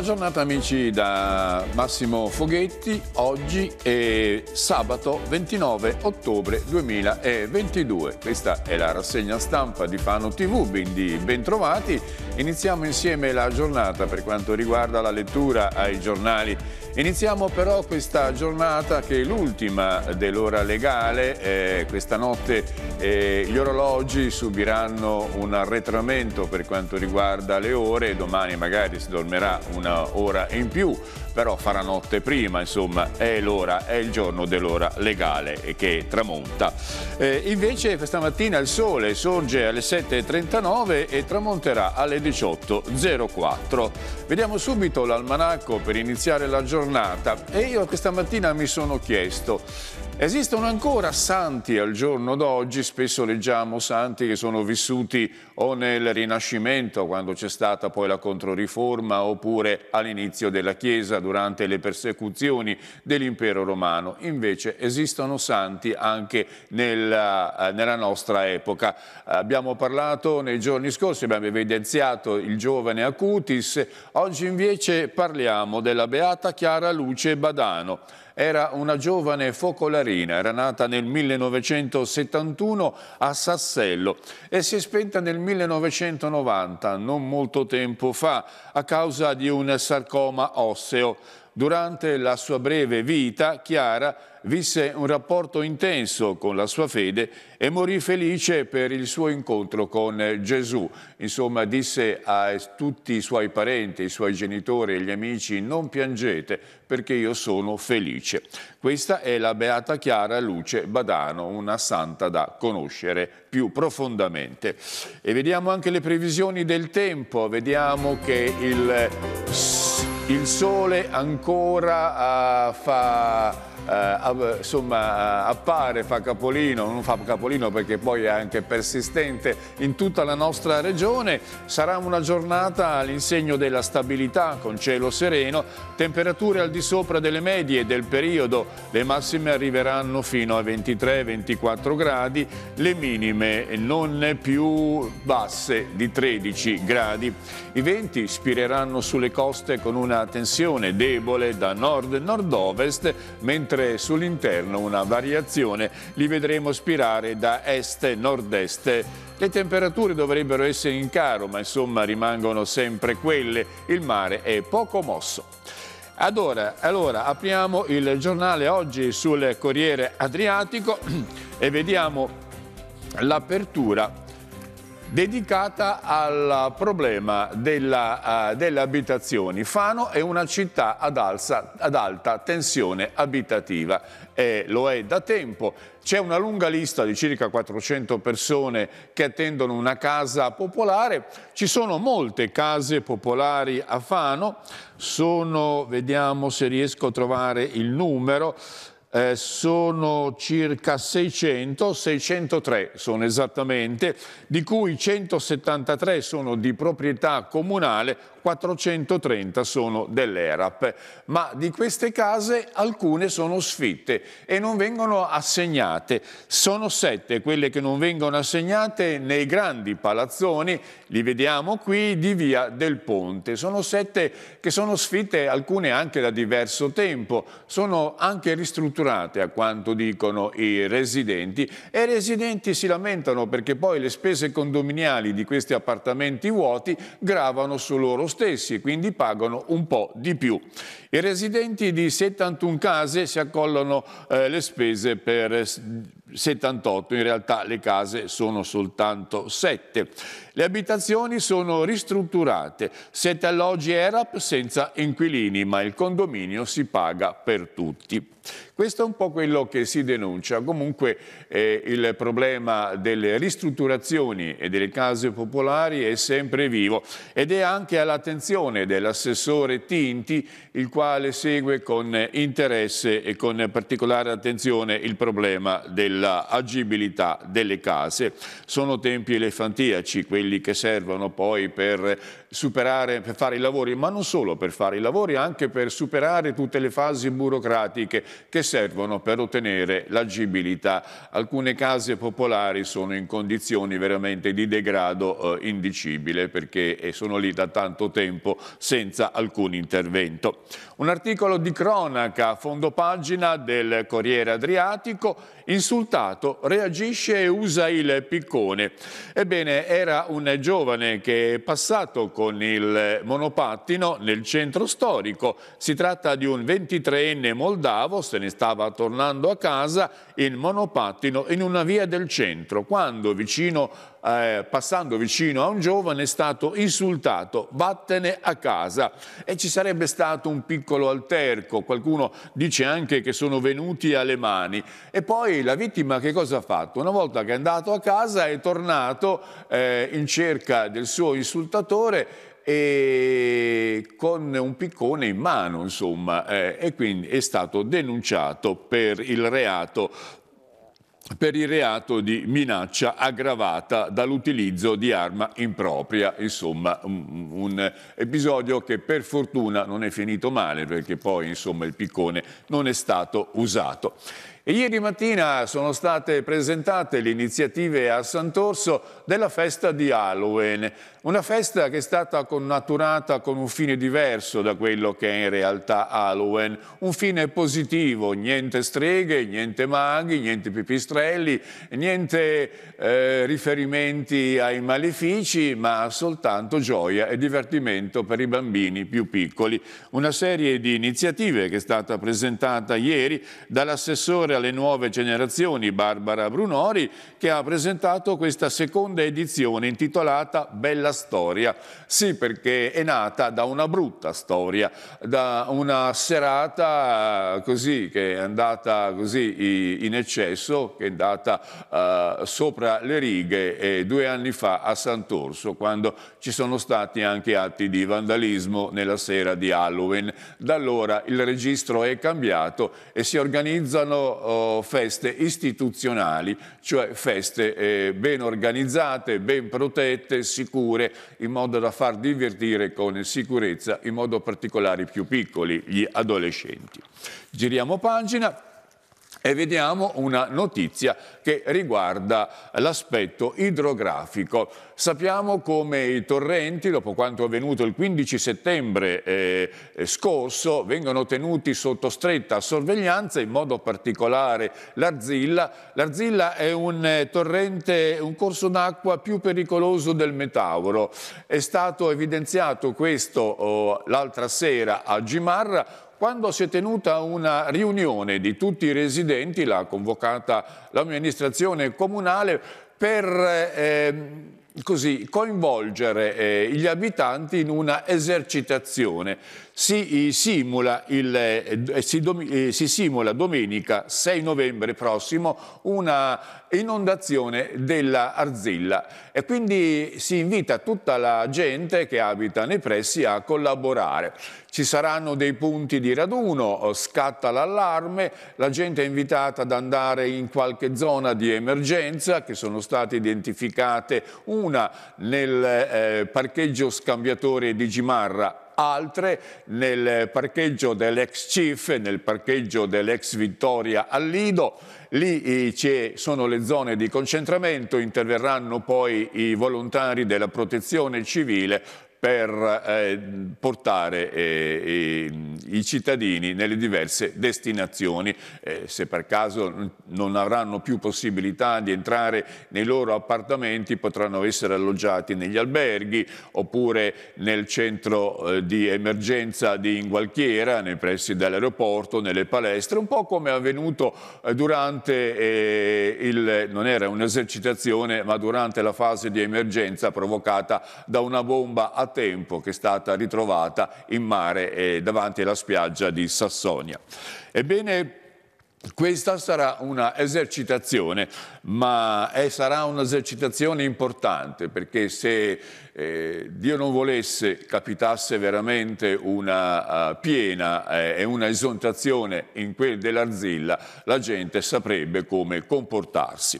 Buona giornata amici da Massimo Foghetti, oggi è sabato 29 ottobre 2022. Questa è la rassegna stampa di Fano TV, quindi bentrovati. Iniziamo insieme la giornata per quanto riguarda la lettura ai giornali. Iniziamo però questa giornata che è l'ultima dell'ora legale, eh, questa notte eh, gli orologi subiranno un arretramento per quanto riguarda le ore, domani magari si dormirà un'ora in più, però farà notte prima, insomma è l'ora, è il giorno dell'ora legale che tramonta. Eh, invece questa mattina il sole sorge alle 7.39 e tramonterà alle 18.04. Vediamo subito l'almanacco per iniziare la giornata e io questa mattina mi sono chiesto Esistono ancora santi al giorno d'oggi, spesso leggiamo santi che sono vissuti o nel Rinascimento, quando c'è stata poi la Controriforma, oppure all'inizio della Chiesa, durante le persecuzioni dell'impero romano. Invece esistono santi anche nella, eh, nella nostra epoca. Abbiamo parlato nei giorni scorsi, abbiamo evidenziato il giovane Acutis, oggi invece parliamo della Beata Chiara Luce Badano. Era una giovane focolarina Marina. Era nata nel 1971 a Sassello e si è spenta nel 1990, non molto tempo fa, a causa di un sarcoma osseo. Durante la sua breve vita, Chiara visse un rapporto intenso con la sua fede e morì felice per il suo incontro con Gesù. Insomma, disse a tutti i suoi parenti, i suoi genitori e gli amici, non piangete perché io sono felice. Questa è la Beata Chiara Luce Badano, una santa da conoscere più profondamente. E vediamo anche le previsioni del tempo, vediamo che il il sole ancora uh, fa, uh, insomma, eh, appare, fa capolino, non fa capolino perché poi è anche persistente in tutta la nostra regione. Sarà una giornata all'insegno della stabilità con cielo sereno, temperature al di sopra delle medie del periodo, le massime arriveranno fino a 23-24 gradi, le minime non più basse di 13 gradi. I venti spireranno sulle coste con una tensione debole da nord-nord-ovest, mentre sull'interno una variazione li vedremo spirare da est-nord-est. Le temperature dovrebbero essere in caro, ma insomma rimangono sempre quelle. Il mare è poco mosso. Allora, allora, apriamo il giornale oggi sul Corriere Adriatico e vediamo l'apertura dedicata al problema della, uh, delle abitazioni. Fano è una città ad, alza, ad alta tensione abitativa e lo è da tempo. C'è una lunga lista di circa 400 persone che attendono una casa popolare. Ci sono molte case popolari a Fano, sono, vediamo se riesco a trovare il numero, eh, sono circa 600, 603 sono esattamente, di cui 173 sono di proprietà comunale, 430 sono dell'ERAP, ma di queste case alcune sono sfitte e non vengono assegnate. Sono sette quelle che non vengono assegnate nei grandi palazzoni, li vediamo qui, di Via del Ponte. Sono sette che sono sfitte, alcune anche da diverso tempo, sono anche ristrutturate a quanto dicono i residenti e i residenti si lamentano perché poi le spese condominiali di questi appartamenti vuoti gravano su loro stessi e quindi pagano un po' di più. I residenti di 71 case si accollano eh, le spese per 78, in realtà le case sono soltanto 7. Le abitazioni sono ristrutturate, 7 alloggi ERAP senza inquilini, ma il condominio si paga per tutti. Questo è un po' quello che si denuncia. Comunque eh, il problema delle ristrutturazioni e delle case popolari è sempre vivo ed è anche all'attenzione dell'assessore Tinti, il quale segue con interesse e con particolare attenzione il problema dell'agibilità delle case. Sono tempi elefantiaci quelli che servono poi per superare, per fare i lavori, ma non solo per fare i lavori, anche per superare tutte le fasi burocratiche che servono per ottenere l'agibilità. Alcune case popolari sono in condizioni veramente di degrado eh, indicibile perché eh, sono lì da tanto tempo senza alcun intervento. Un articolo di cronaca, a fondo pagina del Corriere Adriatico Insultato, reagisce e usa il piccone. Ebbene, era un giovane che è passato con il monopattino nel centro storico. Si tratta di un 23enne moldavo, se ne stava tornando a casa in monopattino in una via del centro, quando vicino eh, passando vicino a un giovane, è stato insultato, vattene a casa. E ci sarebbe stato un piccolo alterco, qualcuno dice anche che sono venuti alle mani. E poi la vittima che cosa ha fatto? Una volta che è andato a casa è tornato eh, in cerca del suo insultatore e con un piccone in mano, insomma, eh, e quindi è stato denunciato per il reato per il reato di minaccia aggravata dall'utilizzo di arma impropria, insomma un, un, episodio che per fortuna non è finito male perché poi insomma il piccone non è stato usato. E ieri mattina sono state presentate le iniziative a Sant'Orso della festa di Halloween. Una festa che è stata connaturata con un fine diverso da quello che è in realtà Halloween, un fine positivo, niente streghe, niente maghi, niente pipistrelli, niente eh, riferimenti ai malefici, ma soltanto gioia e divertimento per i bambini più piccoli. Una serie di iniziative che è stata presentata ieri dall'assessore alle nuove generazioni Barbara Brunori che ha presentato questa seconda edizione intitolata Bella bella storia, sì perché è nata da una brutta storia, da una serata eh, così che è andata così in eccesso, che è andata uh, sopra le righe eh, due anni fa a Sant'Orso, quando ci sono stati anche atti di vandalismo nella sera di Halloween. Da allora il registro è cambiato e si organizzano oh, feste istituzionali, cioè feste eh, ben organizzate, ben protette, sicure strutture in modo da far divertire con sicurezza in modo particolare i più piccoli, gli adolescenti. Giriamo pagina e vediamo una notizia che riguarda l'aspetto idrografico. Sappiamo come i torrenti, dopo quanto avvenuto il 15 settembre eh, scorso, vengono tenuti sotto stretta sorveglianza, in modo particolare l'Arzilla. L'Arzilla è un eh, torrente, un corso d'acqua più pericoloso del Metauro. È stato evidenziato questo oh, l'altra sera a Gimarra, quando si è tenuta una riunione di tutti i residenti, l'ha convocata l'amministrazione comunale, per eh, così, coinvolgere eh, gli abitanti in una esercitazione si eh, simula, il, eh, eh, si, si simula domenica 6 novembre prossimo una inondazione della Arzilla e quindi si invita tutta la gente che abita nei pressi a collaborare. Ci saranno dei punti di raduno, scatta l'allarme, la gente è invitata ad andare in qualche zona di emergenza che sono state identificate una nel eh, parcheggio scambiatore di Gimarra altre nel parcheggio dell'ex Chief, nel parcheggio dell'ex Vittoria al Lido. Lì eh, sono le zone di concentramento, interverranno poi i volontari della protezione civile per eh, portare eh, i cittadini nelle diverse destinazioni. Eh, se per caso non avranno più possibilità di entrare nei loro appartamenti potranno essere alloggiati negli alberghi oppure nel centro eh, di emergenza di Ingualchiera, nei pressi dell'aeroporto, nelle palestre, un po' come è avvenuto eh, durante eh, il, non era un'esercitazione, ma durante la fase di emergenza provocata da una bomba a tempo che è stata ritrovata in mare eh, davanti alla spiaggia di Sassonia. Ebbene, questa sarà un'esercitazione, ma è, eh, sarà un'esercitazione importante perché se eh, Dio non volesse capitasse veramente una uh, piena eh, e eh, una esontazione in quel dell'Arzilla, la gente saprebbe come comportarsi.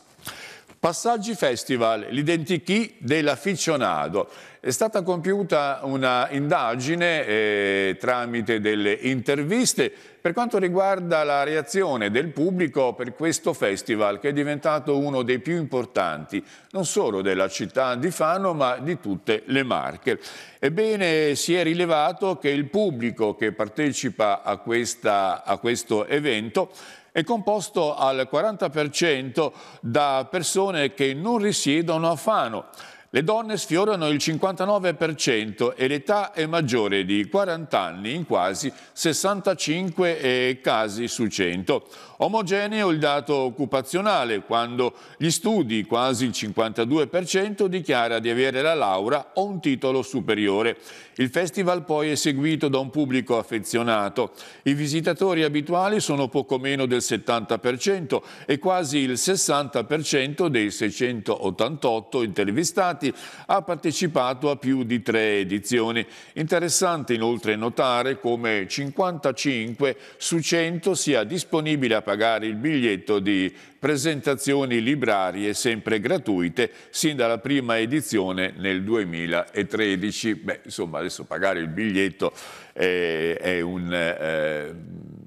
Passaggi Festival, l'identichi dell'afficionado. È stata compiuta un'indagine eh, tramite delle interviste per quanto riguarda la reazione del pubblico per questo festival che è diventato uno dei più importanti non solo della città di Fano ma di tutte le Marche. Ebbene si è rilevato che il pubblico che partecipa a, questa, a questo evento è composto al 40% da persone che non risiedono a Fano le donne sfiorano il 59% e l'età è maggiore di 40 anni in quasi 65 eh, casi su 100. Omogeneo il dato occupazionale, quando gli studi, quasi il 52%, dichiara di avere la laurea o un titolo superiore. Il festival poi è seguito da un pubblico affezionato. I visitatori abituali sono poco meno del 70% e quasi il 60% dei 688 intervistati ha partecipato a più di tre edizioni. Interessante inoltre notare come 55 su 100 sia disponibile a pagare il biglietto di presentazioni librarie sempre gratuite sin dalla prima edizione nel 2013. Beh, insomma, adesso pagare il biglietto è, eh, è un, eh,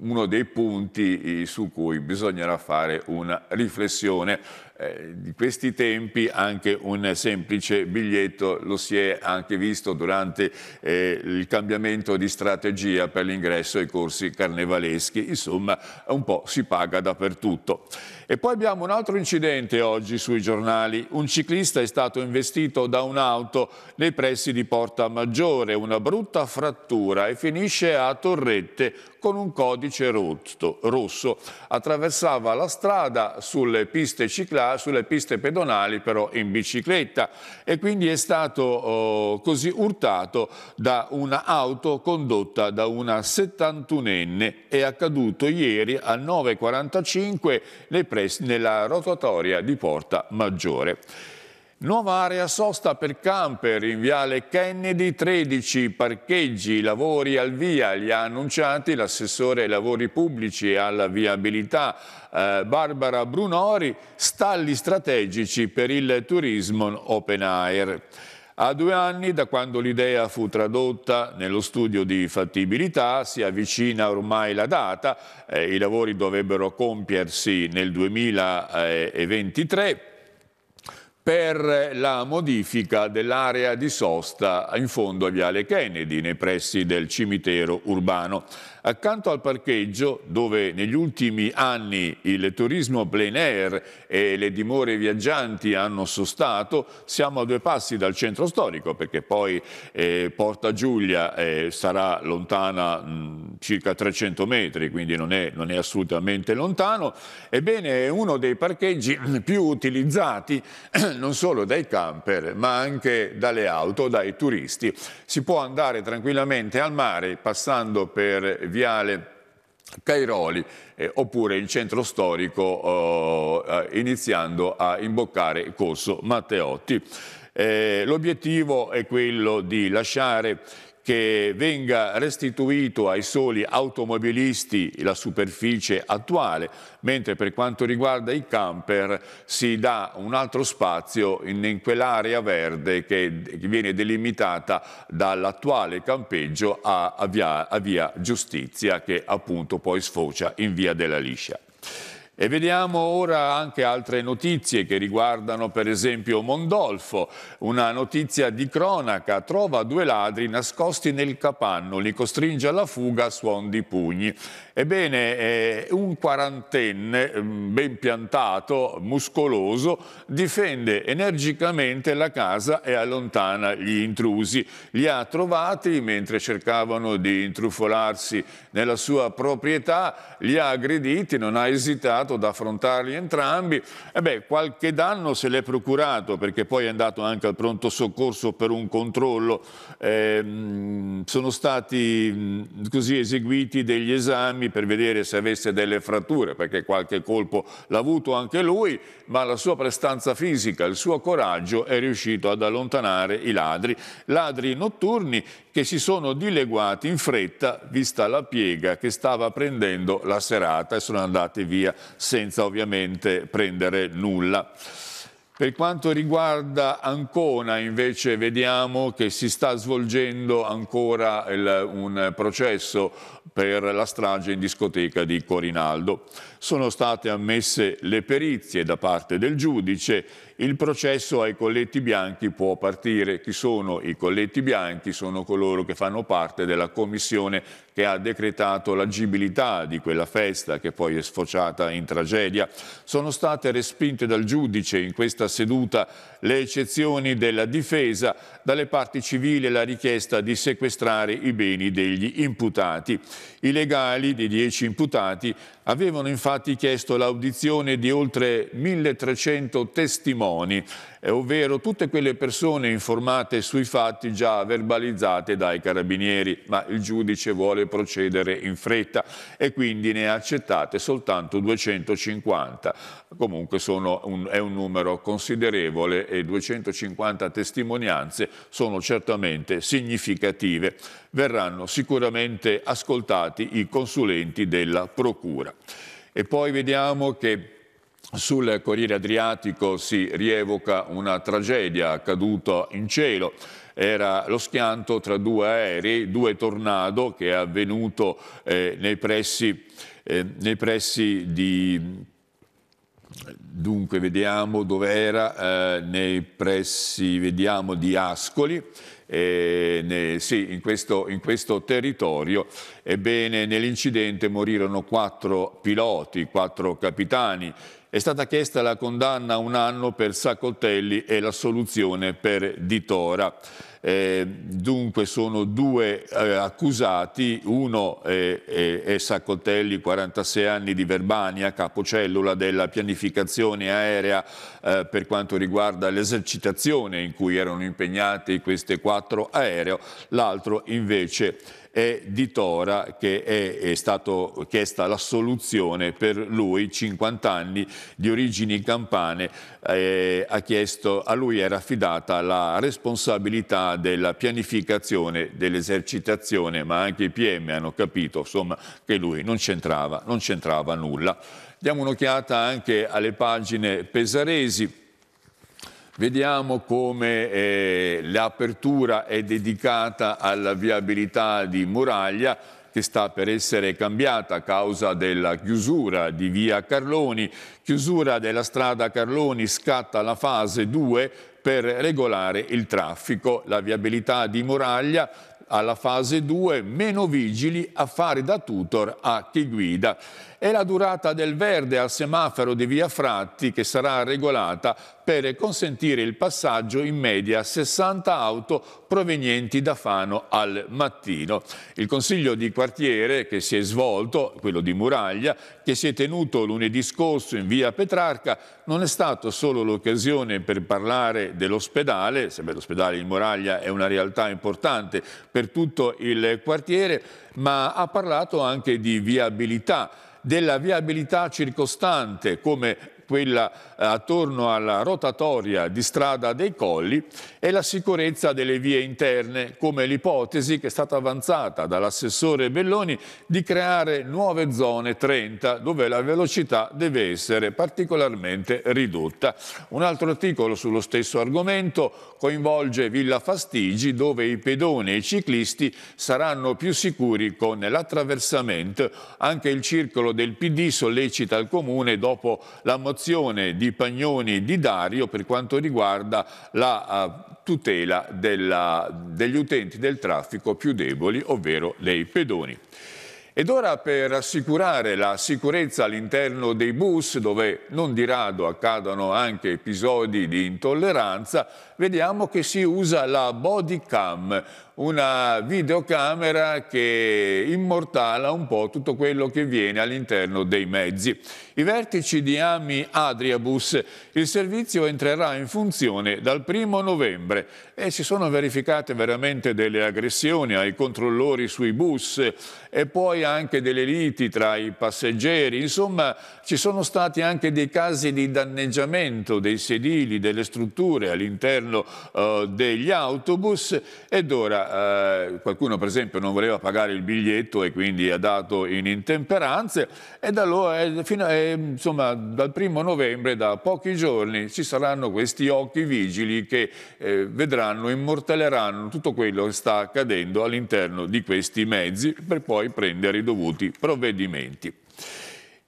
uno dei punti eh, su cui bisognerà fare una riflessione eh, di questi tempi anche un semplice biglietto, lo si è anche visto durante eh, il cambiamento di strategia per l'ingresso ai corsi carnevaleschi, insomma un po' si paga dappertutto. E poi abbiamo un altro incidente oggi sui giornali, un ciclista è stato investito da un'auto nei pressi di Porta Maggiore, una brutta frattura e finisce a Torrette con un codice rotto, rosso, attraversava la strada sulle piste ciclabili mobilità sulle piste pedonali però in bicicletta e quindi è stato oh, così urtato da un'auto condotta da una 71enne. È accaduto ieri a 9.45 nella rotatoria di Porta Maggiore. Nuova area sosta per camper in viale Kennedy 13, parcheggi, lavori al via, li ha annunciati l'assessore ai lavori pubblici e alla viabilità eh, Barbara Brunori, stalli strategici per il turismo open air. A due anni da quando l'idea fu tradotta nello studio di fattibilità si avvicina ormai la data, eh, i lavori dovrebbero compiersi nel 2023 per la modifica dell'area di sosta in fondo a Viale Kennedy, nei pressi del cimitero urbano. Accanto al parcheggio, dove negli ultimi anni il turismo plein air e le dimore viaggianti hanno sostato, siamo a due passi dal centro storico, perché poi eh, Porta Giulia eh, sarà lontana mh, mm, circa 300 metri, quindi non è, non è assolutamente lontano. Ebbene, è uno dei parcheggi più utilizzati non solo dai camper, ma anche dalle auto, dai turisti. Si può andare tranquillamente al mare passando per viale Cairoli eh, oppure il centro storico eh, eh iniziando a imboccare Corso Matteotti. Eh, L'obiettivo è quello di lasciare che venga restituito ai soli automobilisti la superficie attuale, mentre per quanto riguarda i camper si dà un altro spazio in, in quell'area verde che, che, viene delimitata dall'attuale campeggio a, a, via, a via Giustizia che appunto poi sfocia in via della Liscia. E vediamo ora anche altre notizie che riguardano per esempio Mondolfo. Una notizia di cronaca trova due ladri nascosti nel capanno, li costringe alla fuga a suon di pugni. Ebbene, eh, un quarantenne mm, ben piantato, muscoloso, difende energicamente la casa e allontana gli intrusi. Li ha trovati mentre cercavano di intrufolarsi nella sua proprietà, li ha aggrediti, non ha esitato stato da affrontarli entrambi. E beh, qualche danno se l'è procurato perché poi è andato anche al pronto soccorso per un controllo. Eh, sono stati mm, così eseguiti degli esami per vedere se avesse delle fratture perché qualche colpo l'ha avuto anche lui, ma la sua prestanza fisica, il suo coraggio è riuscito ad allontanare i ladri. Ladri notturni che si sono dileguati in fretta vista la piega che stava prendendo la serata e sono andati via senza ovviamente prendere nulla. Per quanto riguarda Ancona invece vediamo che si sta svolgendo ancora il, un processo per la strage in discoteca di Corinaldo. Sono state ammesse le perizie da parte del giudice, il processo ai colletti bianchi può partire. Chi sono i colletti bianchi? Sono coloro che fanno parte della commissione che ha decretato l'agibilità di quella festa che poi è sfociata in tragedia. Sono state respinte dal giudice in questa seduta le eccezioni della difesa, dalle parti civili la richiesta di sequestrare i beni degli imputati. I legali dei dieci imputati avevano infatti chiesto l'audizione di oltre 1300 testimoni eh, ovvero tutte quelle persone informate sui fatti già verbalizzate dai carabinieri, ma il giudice vuole procedere in fretta e quindi ne ha accettate soltanto 250. Comunque un, è un numero considerevole e 250 testimonianze sono certamente significative. Verranno sicuramente ascoltati i consulenti della Procura. E poi vediamo che sul Corriere Adriatico si rievoca una tragedia accaduta in cielo era lo schianto tra due aerei, due tornado che è avvenuto eh, nei, pressi, eh, nei, pressi, di... Dunque, vediamo dove era, eh, nei pressi, vediamo, di Ascoli, eh, ne, sì, in questo, in questo territorio. Ebbene, nell'incidente morirono quattro piloti, quattro capitani, è stata chiesta la condanna a un anno per Saccoltelli e l'assoluzione per Ditora. Eh, dunque sono due eh, accusati, uno è, è, è Saccotelli, 46 anni di Verbania, capocellula della pianificazione aerea eh, per quanto riguarda l'esercitazione in cui erano impegnati questi quattro aereo, l'altro invece è di Tora che è, è stato chiesta l'assoluzione per lui, 50 anni, di origini campane, eh, ha chiesto, a lui era affidata la responsabilità della pianificazione dell'esercitazione, ma anche i PM hanno capito insomma, che lui non c'entrava, non c'entrava nulla. Diamo un'occhiata anche alle pagine pesaresi. Vediamo come eh, l'apertura è dedicata alla viabilità di Muraglia che sta per essere cambiata a causa della chiusura di via Carloni. Chiusura della strada Carloni scatta la fase 2 per regolare il traffico, la viabilità di Muraglia alla fase 2, meno vigili a fare da tutor a chi guida è la durata del verde al semaforo di via Fratti che sarà regolata per consentire il passaggio in media 60 auto provenienti da Fano al mattino. Il consiglio di quartiere che si è svolto, quello di Muraglia, che si è tenuto lunedì scorso in via Petrarca, non è stato solo l'occasione per parlare dell'ospedale, sebbene l'ospedale di Muraglia è una realtà importante per tutto il quartiere, ma ha parlato anche di viabilità della viabilità circostante come quella eh, attorno alla rotatoria di strada dei Colli, e la sicurezza delle vie interne, come l'ipotesi che è stata avanzata dall'assessore Belloni di creare nuove zone 30 dove la velocità deve essere particolarmente ridotta. Un altro articolo sullo stesso argomento coinvolge Villa Fastigi dove i pedoni e i ciclisti saranno più sicuri con l'attraversamento. Anche il circolo del PD sollecita il comune dopo la motivazione nozione di Pagnoni di Dario per quanto riguarda la eh, tutela della, degli utenti del traffico più deboli, ovvero dei pedoni. Ed ora per assicurare la sicurezza all'interno dei bus, dove non di rado accadono anche episodi di intolleranza, vediamo che si usa la body cam, una videocamera che immortala un po' tutto quello che viene all'interno dei mezzi. I vertici di Ami Adriabus, il servizio entrerà in funzione dal primo novembre e si sono verificate veramente delle aggressioni ai controllori sui bus e poi anche delle liti tra i passeggeri, insomma ci sono stati anche dei casi di danneggiamento dei sedili, delle strutture all'interno all'interno eh, degli autobus ed ora eh, qualcuno per esempio non voleva pagare il biglietto e quindi ha dato in intemperanze e da allora, eh, fino, eh, insomma, dal primo novembre, da pochi giorni, ci saranno questi occhi vigili che eh, vedranno, immortaleranno tutto quello che sta accadendo all'interno di questi mezzi per poi prendere i dovuti provvedimenti.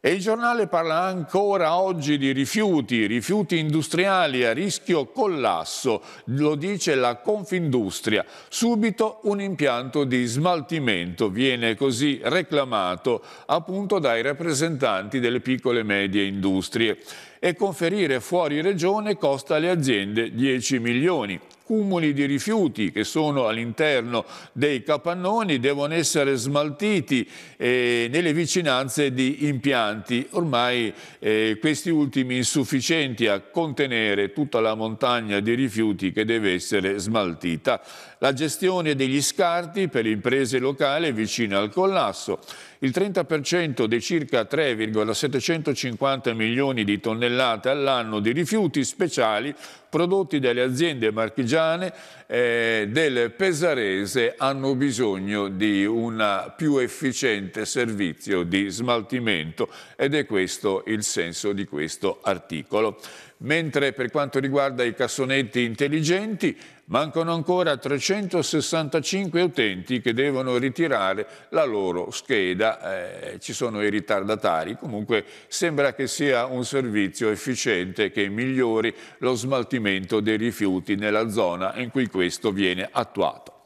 E il giornale parla ancora oggi di rifiuti, rifiuti industriali a rischio collasso, lo dice la Confindustria. Subito un impianto di smaltimento viene così reclamato appunto dai rappresentanti delle piccole e medie industrie e conferire fuori regione costa alle aziende 10 milioni cumuli di rifiuti che sono all'interno dei capannoni devono essere smaltiti eh, nelle vicinanze di impianti, ormai eh, questi ultimi insufficienti a contenere tutta la montagna di rifiuti che deve essere smaltita. La gestione degli scarti per imprese locali è vicina al collasso il 30% dei circa 3,750 milioni di tonnellate all'anno di rifiuti speciali prodotti dalle aziende marchigiane eh, del Pesarese hanno bisogno di un più efficiente servizio di smaltimento ed è questo il senso di questo articolo mentre per quanto riguarda i cassonetti intelligenti mancano ancora 365 utenti che devono ritirare la loro scheda, eh, ci sono i ritardatari, comunque sembra che sia un servizio efficiente che migliori lo smaltimento dei rifiuti nella zona in cui questo viene attuato.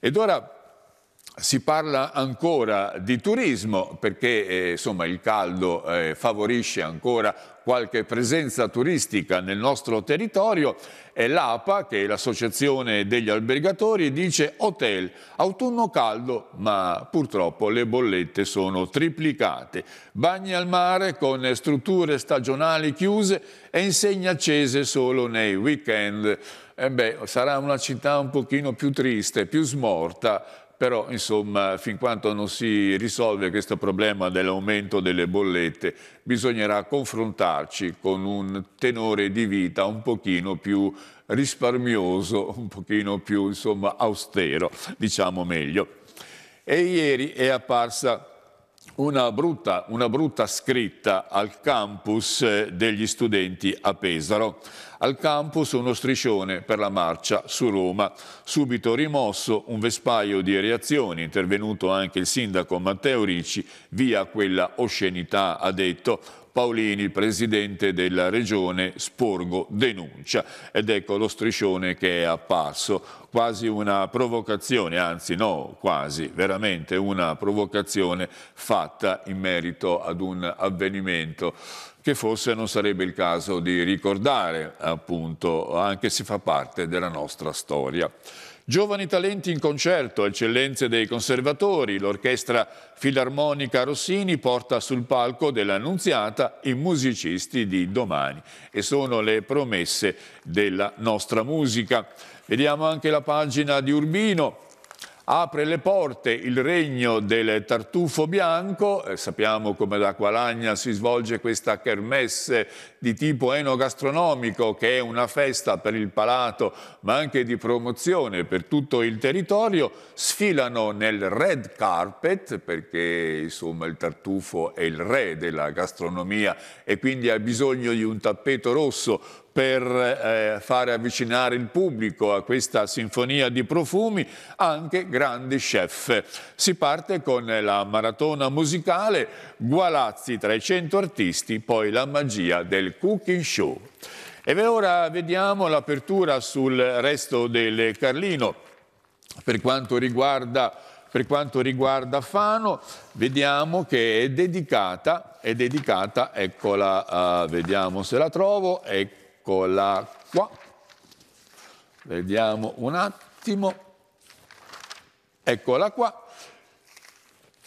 Ed ora si parla ancora di turismo perché eh, insomma, il caldo eh, favorisce ancora qualche presenza turistica nel nostro territorio e l'APA, che è l'associazione degli albergatori, dice hotel, autunno caldo, ma purtroppo le bollette sono triplicate. Bagni al mare con strutture stagionali chiuse e insegne accese solo nei weekend. Eh beh, sarà una città un pochino più triste, più smorta però insomma fin quando non si risolve questo problema dell'aumento delle bollette bisognerà confrontarci con un tenore di vita un pochino più risparmioso, un pochino più insomma austero, diciamo meglio. E ieri è apparsa una brutta, una brutta scritta al campus eh, degli studenti a Pesaro al campus uno striscione per la marcia su Roma. Subito rimosso un vespaio di reazioni, intervenuto anche il sindaco Matteo Ricci, via quella oscenità, ha detto, Paolini, presidente della regione, sporgo denuncia. Ed ecco lo striscione che è apparso, quasi una provocazione, anzi no, quasi, veramente una provocazione fatta in merito ad un avvenimento che forse non sarebbe il caso di ricordare, appunto, anche se fa parte della nostra storia. Giovani talenti in concerto, eccellenze dei conservatori, l'orchestra filarmonica Rossini porta sul palco dell'Annunziata i musicisti di domani e sono le promesse della nostra musica. Vediamo anche la pagina di Urbino, apre le porte il regno del tartufo bianco, eh, sappiamo come da Qualagna si svolge questa kermesse di tipo enogastronomico che è una festa per il palato ma anche di promozione per tutto il territorio, sfilano nel red carpet perché insomma il tartufo è il re della gastronomia e quindi ha bisogno di un tappeto rosso per eh, fare avvicinare il pubblico a questa sinfonia di profumi, anche grandi chef. Si parte con la maratona musicale, Gualazzi 300 artisti, poi la magia del cooking show. E ora vediamo l'apertura sul resto del Carlino. Per quanto riguarda per quanto riguarda Fano, vediamo che è dedicata, è dedicata eccola, uh, vediamo se la trovo, ecco eccola qua, vediamo un attimo, eccola qua,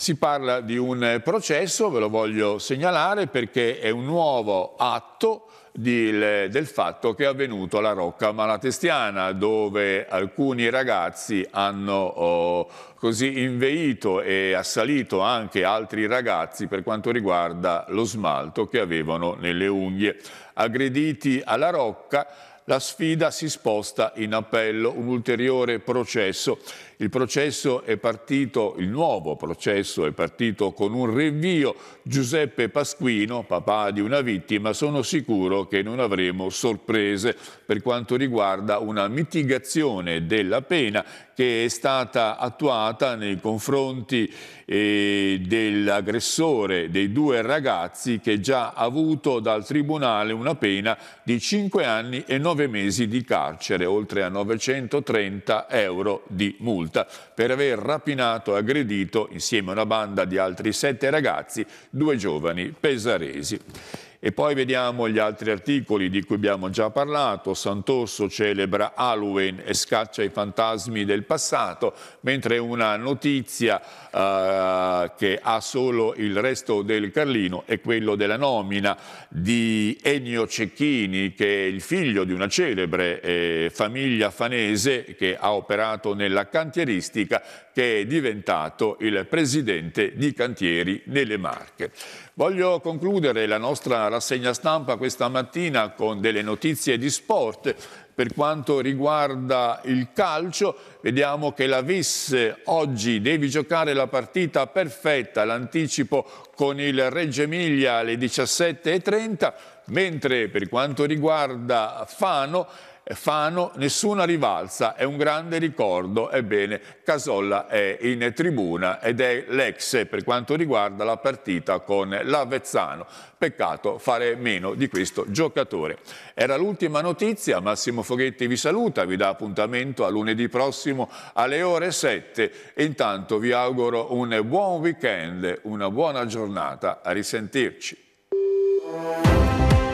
si parla di un eh, processo, ve lo voglio segnalare, perché è un nuovo atto di, del fatto che è avvenuto alla Rocca Malatestiana, dove alcuni ragazzi hanno oh, così inveito e assalito anche altri ragazzi per quanto riguarda lo smalto che avevano nelle unghie. Aggrediti alla Rocca, la sfida si sposta in appello, un ulteriore processo. Il processo è partito, il nuovo processo è partito con un rinvio. Giuseppe Pasquino, papà di una vittima, sono sicuro che non avremo sorprese per quanto riguarda una mitigazione della pena che è stata attuata nei confronti eh, dell'aggressore dei due ragazzi che già ha avuto dal Tribunale una pena di 5 anni e 9 mesi di carcere, oltre a 930 euro di multa multa per aver rapinato e aggredito, insieme a una banda di altri sette ragazzi, due giovani pesaresi. E poi vediamo gli altri articoli di cui abbiamo già parlato. Santosso celebra Halloween e scaccia i fantasmi del passato, mentre una notizia eh, che ha solo il resto del Carlino è quello della nomina di Ennio Cecchini, che è il figlio di una celebre eh, famiglia fanese che ha operato nella cantieristica, che è diventato il presidente di Cantieri nelle Marche. Voglio concludere la nostra rassegna stampa questa mattina con delle notizie di sport. Per quanto riguarda il calcio, vediamo che la Vis oggi deve giocare la partita perfetta, l'anticipo con il Reggio Emilia alle 17.30, mentre per quanto riguarda Fano Fano, nessuna rivalsa, è un grande ricordo. Ebbene, Casolla è in tribuna ed è l'ex per quanto riguarda la partita con l'Avezzano. Peccato fare meno di questo giocatore. Era l'ultima notizia, Massimo Foghetti vi saluta, vi dà appuntamento a lunedì prossimo alle ore 7. E intanto vi auguro un buon weekend, una buona giornata, a risentirci.